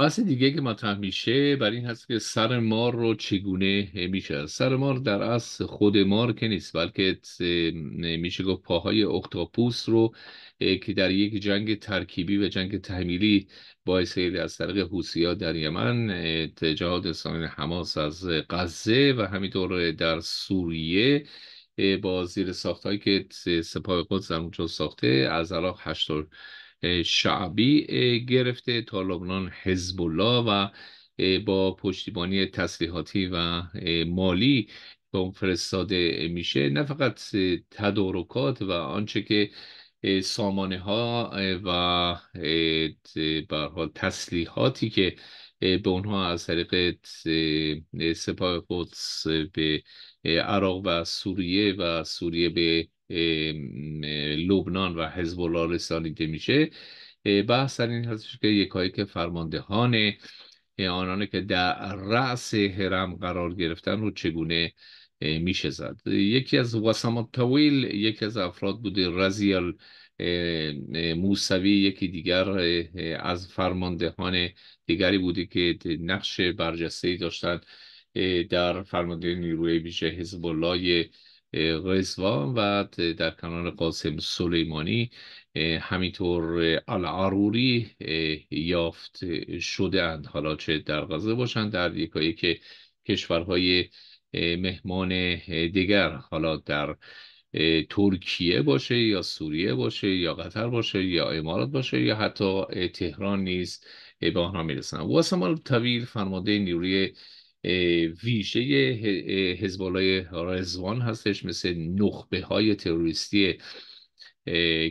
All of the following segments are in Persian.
بحث دیگه که مطرح میشه بر این هست که سر مار رو چگونه میشه سر مار در اصل خود مار که نیست بلکه میشه گفت پاهای اختاپوس رو که در یک جنگ ترکیبی و جنگ تحمیلی باعث از طریق حوسی در یمن جهاد اسلامی حماس از غزه و همینطور در سوریه با زیر ساختهایی که سپاه قدس اونجا ساخته از عراق 80 شعبی گرفته تا لبنان حزب الله و با پشتیبانی تسلیحاتی و مالی به اون فرستاده میشه نه فقط تدارکات و آنچه که سامانه ها و برها تسلیحاتی که به اونها از طریق سپاه قدس به عراق و سوریه و سوریه به لبنان و حزب الله رسانیده میشه بحث در این هستش که یکایی که فرماندهان آنانه که در رأس حرم قرار گرفتن رو چگونه میشه زد یکی از وسامت طویل یکی از افراد بوده رزیال موسوی یکی دیگر از فرماندهان دیگری بوده که نقش برجسته ای داشتن در فرمانده نیروی ویژه حزب الله رزوان و در کنار قاسم سلیمانی همینطور العروری یافت شده اند حالا چه در غزه باشند در یکایی که کشورهای مهمان دیگر حالا در ترکیه باشه یا سوریه باشه یا قطر باشه یا امارات باشه یا حتی تهران نیز به آنها میرسند واسم طویل فرماده نیروی ویژه حزب رزوان هستش مثل نخبه های تروریستی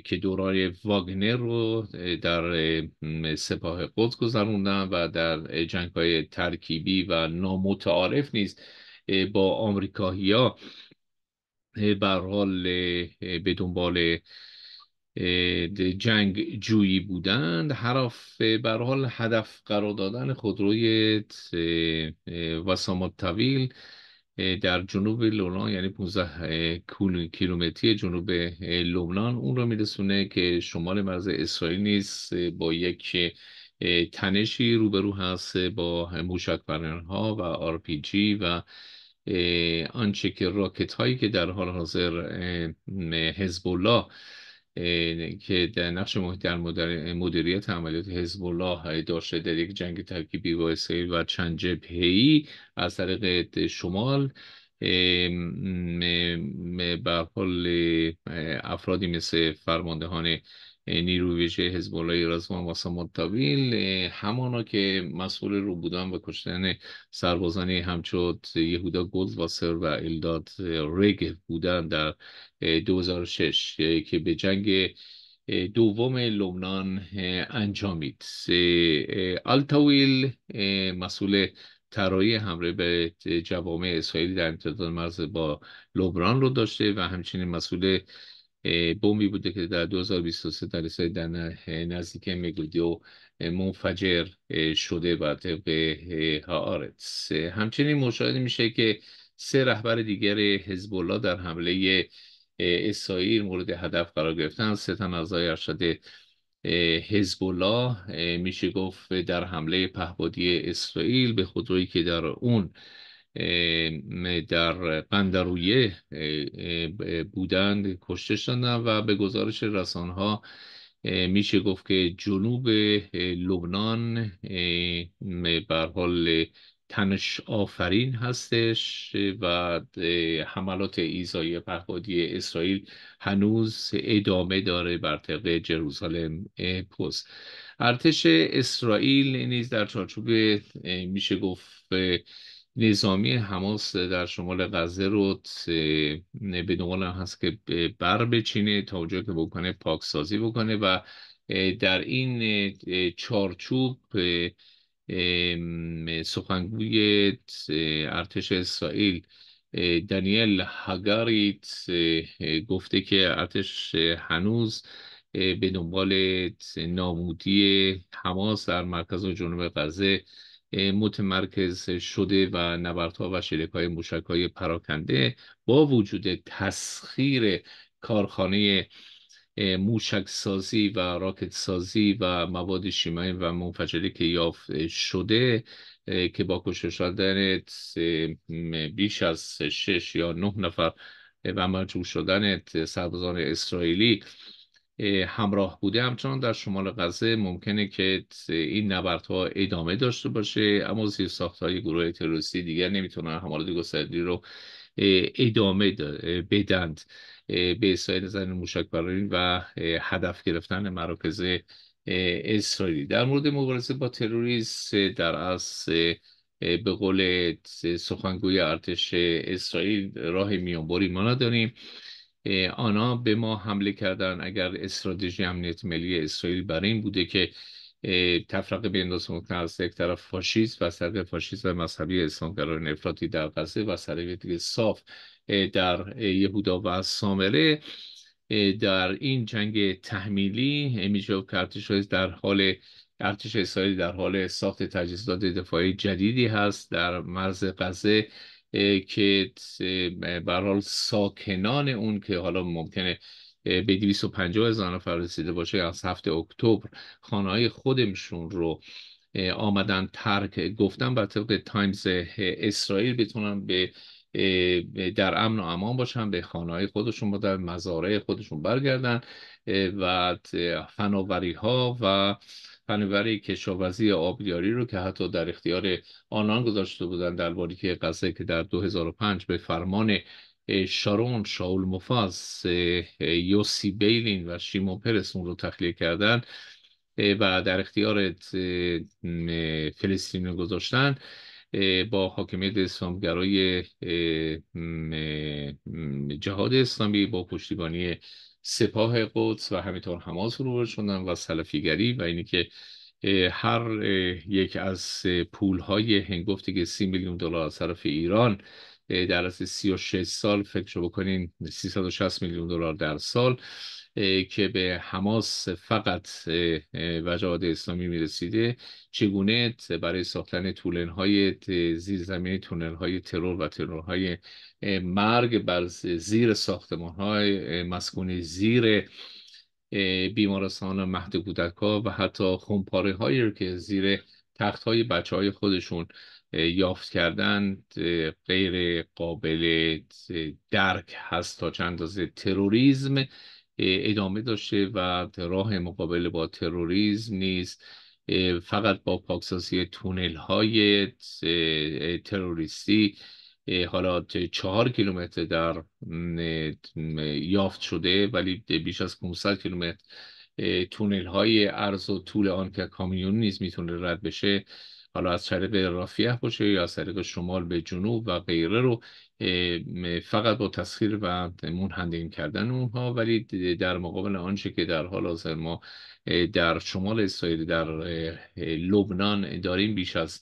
که دوران واگنر رو در سپاه قدس گذروندن و در جنگ های ترکیبی و نامتعارف نیست با آمریکایی ها حال به دنبال جنگ جویی بودند حرف بر حال هدف قرار دادن خودروی وسامات طویل در جنوب لبنان یعنی 15 کیلومتری جنوب لبنان اون رو میرسونه که شمال مرز اسرائیل نیست با یک تنشی روبرو هست با موشک ها و آر پی جی و آنچه که راکت هایی که در حال حاضر حزب الله که در نقش در مدیریت عملیات حزب الله داشته در یک جنگ ترکیبی با اسرائیل و چند جبهه‌ای از طریق شمال به حال افرادی مثل فرماندهان نیروی ویژه حزب الله رزوان واسم همانا که مسئول رو بودن و کشتن سربازانی همچود یهودا گولدواسر و الداد رگ بودن در 2006 که به جنگ دوم لبنان انجامید التاویل مسئول ترایی حمله به جوامع اسرائیلی در امتداد مرز با لبران رو داشته و همچنین مسئول بمبی بوده که در 2023 در سای در نزدیک مگودیو منفجر شده و طبق هارتس همچنین مشاهده میشه که سه رهبر دیگر حزب الله در حمله اسرائیل مورد هدف قرار گرفتن سه تن از ارشد حزب الله میشه گفت در حمله پهبادی اسرائیل به خودرویی که در اون در قندرویه بودند کشته شدند و به گزارش ها میشه گفت که جنوب لبنان بر حال تنش آفرین هستش و حملات ایزای پهپادی اسرائیل هنوز ادامه داره بر طبق جروزالم پست ارتش اسرائیل نیز در چارچوب میشه گفت نظامی حماس در شمال غزه رو به دنبال هست که بر بچینه تا اونجا که بکنه پاکسازی بکنه و در این چارچوب سخنگوی ارتش اسرائیل دانیل هاگاریت گفته که ارتش هنوز به دنبال نامودی حماس در مرکز جنوب غزه متمرکز شده و نبردها و شرک های موشک های پراکنده با وجود تسخیر کارخانه موشک سازی و راکت سازی و مواد شیمیایی و منفجری که یافت شده که با کشته شدن بیش از شش یا نه نفر و مجروح شدن سربازان اسرائیلی همراه بوده همچنان در شمال غزه ممکنه که این نبردها ادامه داشته باشه اما زیر های گروه تروریستی دیگر نمیتونن حملات گسترده رو ادامه بدند به اسرائیل زن موشک برارین و هدف گرفتن مراکز اسرائیلی در مورد مبارزه با تروریست در از به قول سخنگوی ارتش اسرائیل راه میانبری ما نداریم آنها به ما حمله کردن اگر استراتژی امنیت ملی اسرائیل برای این بوده که تفرقه دوست مکنه از یک طرف فاشیست و طریق فاشیست و مذهبی اسلامگرار نفراتی در غزه و طریق دیگه صاف در یهودا و سامره در این جنگ تحمیلی امیجو کارتش در حال ارتش اسرائیل در حال ساخت تجهیزات دفاعی جدیدی هست در مرز غزه که به ساکنان اون که حالا ممکنه به 250 هزار نفر رسیده باشه از هفته اکتبر خانه های خودمشون رو آمدن ترک گفتن بر طبق تایمز اسرائیل بتونن به در امن و امان باشن به خانه های خودشون در مزاره خودشون برگردن و فناوری ها و برای کشاورزی آبیاری رو که حتی در اختیار آنان گذاشته بودند در که قصه که در 2005 به فرمان شارون شاول مفاز یوسی بیلین و شیمو پرس رو تخلیه کردن و در اختیار فلسطین رو گذاشتن با حاکمیت اسلامگرای جهاد اسلامی با پشتیبانی سپاه قدس و همینطور حماس رو شدن و سلفیگری و اینی که هر یک از پولهای هنگفتی که سی میلیون دلار از طرف ایران در از 36 سال فکر بکنین 360 میلیون دلار در سال که به حماس فقط و اسلامی میرسیده چگونه برای ساختن تونل های زیرزمینی تونل های ترور و ترور های مرگ بر زیر ساختمان های مسکونی زیر بیمارستان مهد کودک و حتی خونپاره هایی که زیر تخت های بچه های خودشون یافت کردن غیر قابل درک هست تا چند اندازه تروریزم ادامه داشته و راه مقابله با تروریزم نیست فقط با پاکسازی تونل های تروریستی حالا چهار کیلومتر در یافت شده ولی بیش از 500 کیلومتر تونل های عرض و طول آن که کامیون نیز میتونه رد بشه حالا از طریق رافیه باشه یا از طریق شمال به جنوب و غیره رو فقط با تسخیر و منهندین کردن اونها ولی در مقابل آنچه که در حال حاضر ما در شمال اسرائیل در لبنان داریم بیش از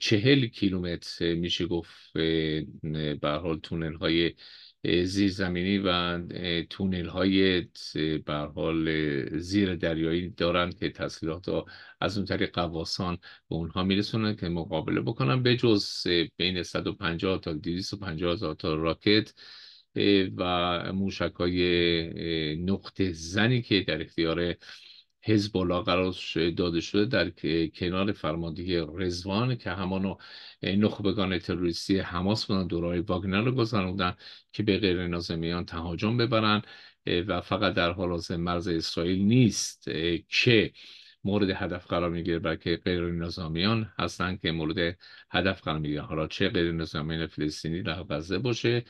چهل کیلومتر میشه گفت به تونل های زیرزمینی و تونل های به زیر دریایی دارن که تسلیحات رو از اون طریق قواسان به اونها میرسونن که مقابله بکنن به جز بین 150 تا 250 هزار تا راکت و موشک های نقطه زنی که در اختیار حزب الله قرار داده شده در کنار فرماندهی رزوان که همان نخبگان تروریستی حماس بودن دورای واگنر رو گذروندن که به غیر تهاجم ببرن و فقط در حاضر مرز اسرائیل نیست که مورد هدف قرار میگیره بلکه غیر نظامیان هستند که مورد هدف قرار میگیرن حالا چه غیر نظامیان فلسطینی در غزه باشه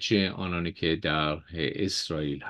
چه آنانی که در اسرائیل